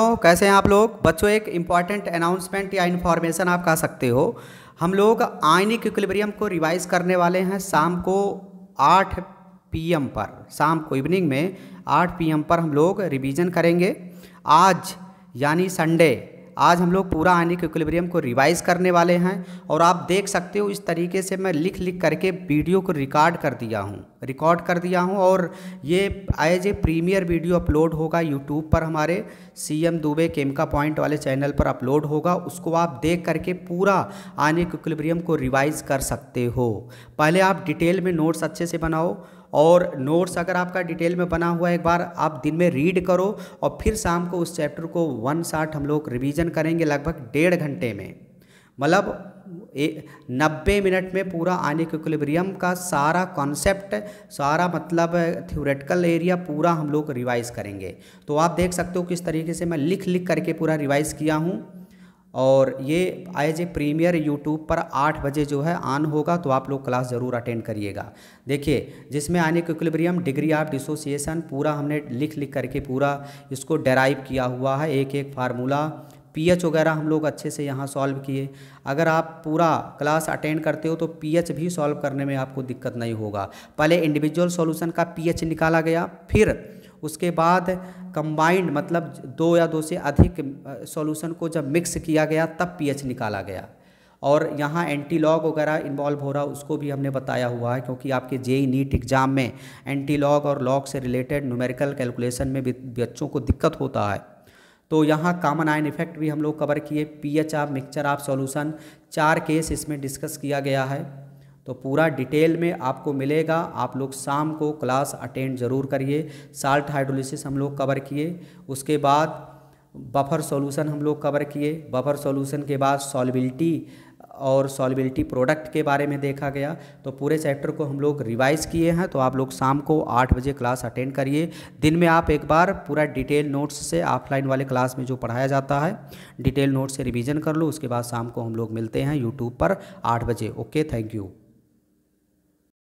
तो कैसे हैं आप लोग बच्चों एक इम्पॉर्टेंट अनाउंसमेंट या इन्फॉर्मेशन आप कह सकते हो हम लोग आयनिक इक्विलिब्रियम को रिवाइज करने वाले हैं शाम को आठ पीएम पर शाम को इवनिंग में आठ पीएम पर हम लोग रिवीजन करेंगे आज यानी संडे आज हम लोग पूरा आइनिक इक्विलिब्रियम को रिवाइज़ करने वाले हैं और आप देख सकते हो इस तरीके से मैं लिख लिख करके वीडियो को रिकॉर्ड कर दिया हूँ रिकॉर्ड कर दिया हूँ और ये as a premiere video upload होगा यूट्यूब पर हमारे C M Dubey Khemka point वाले चैनल पर अपलोड होगा उसको आप देख करके पूरा आइनिक इक्विलिब्रियम को रिवाइज़ कर सकते हो पहले आप डिटेल में नोट्स अच्छे से बनाओ और नोट्स अगर आपका डिटेल में बना हुआ है एक बार आप दिन में रीड करो और फिर शाम को उस चैप्टर को वन साठ हम लोग रिविज़न करेंगे लगभग डेढ़ घंटे में मतलब नब्बे मिनट में पूरा के इक्विलिब्रियम का सारा कॉन्सेप्ट सारा मतलब थ्योरेटिकल एरिया पूरा हम लोग रिवाइज़ करेंगे तो आप देख सकते हो किस तरीके से मैं लिख लिख करके पूरा रिवाइज़ किया हूँ और ये एज ए प्रीमियर यूट्यूब पर आठ बजे जो है ऑन होगा तो आप लोग क्लास ज़रूर अटेंड करिएगा देखिए जिसमें आने के क्लिब्रियम डिग्री ऑफ डिसोसिएशन पूरा हमने लिख लिख करके पूरा इसको डेराइव किया हुआ है एक एक फार्मूला पीएच वगैरह हम लोग अच्छे से यहाँ सॉल्व किए अगर आप पूरा क्लास अटेंड करते हो तो पीएच भी सॉल्व करने में आपको दिक्कत नहीं होगा पहले इंडिविजुअल सॉल्यूशन का पीएच निकाला गया फिर उसके बाद कंबाइंड मतलब दो या दो से अधिक सॉल्यूशन को जब मिक्स किया गया तब पीएच निकाला गया और यहाँ एंटीलॉग वगैरह इन्वॉल्व हो रहा उसको भी हमने बताया हुआ है क्योंकि आपके जेई नीट एग्ज़ाम में एंटीलॉग और लॉग से रिलेटेड न्यूमेरिकल कैलकुलेशन में बच्चों को दिक्कत होता है तो यहाँ कामन आयन इफेक्ट भी हम लोग कवर किए पीएच आप मिक्सचर आप सॉल्यूशन चार केस इसमें डिस्कस किया गया है तो पूरा डिटेल में आपको मिलेगा आप लोग शाम को क्लास अटेंड ज़रूर करिए साल्ट हाइड्रोलिसिस हम लोग कवर किए उसके बाद बफर सॉल्यूशन हम लोग कवर किए बफर सॉल्यूशन के बाद सॉलिबिलिटी और सॉलिबिलिटी प्रोडक्ट के बारे में देखा गया तो पूरे चैप्टर को हम लोग रिवाइज़ किए हैं तो आप लोग शाम को आठ बजे क्लास अटेंड करिए दिन में आप एक बार पूरा डिटेल नोट्स से ऑफलाइन वाले क्लास में जो पढ़ाया जाता है डिटेल नोट्स से रिवीजन कर लो उसके बाद शाम को हम लोग मिलते हैं यूट्यूब पर आठ बजे ओके थैंक यू